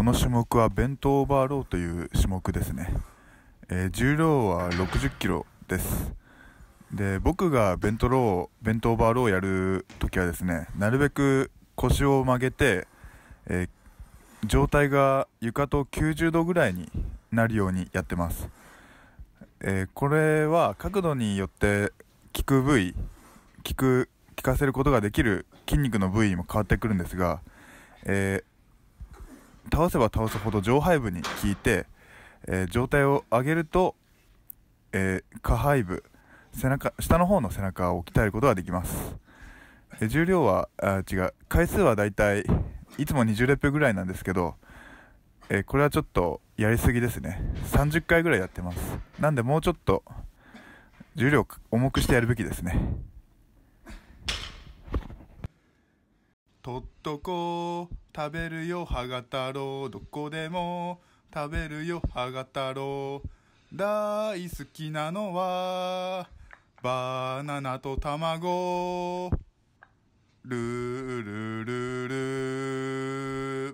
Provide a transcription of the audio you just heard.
この種目は弁当オーバーローという種目ですね、えー、重量は6 0キロですで僕が弁当ロー弁当オーバーローをやるときはですねなるべく腰を曲げて、えー、上体が床と90度ぐらいになるようにやってます、えー、これは角度によって効く部位効く効かせることができる筋肉の部位も変わってくるんですが、えー倒せば倒すほど上背部に効いて、えー、状を上げると、えー、下背部背中下の方の背中を鍛えることができます、えー、重量はあ違う回数はだいたいいつも20レップぐらいなんですけど、えこれはちょっとやりすぎですね30回ぐらいやってますなんでもうちょっと重量重くしてやるべきですねとっとこ食べるよ歯が太郎どこでも食べるよ歯が太郎大好きなのはバナナと卵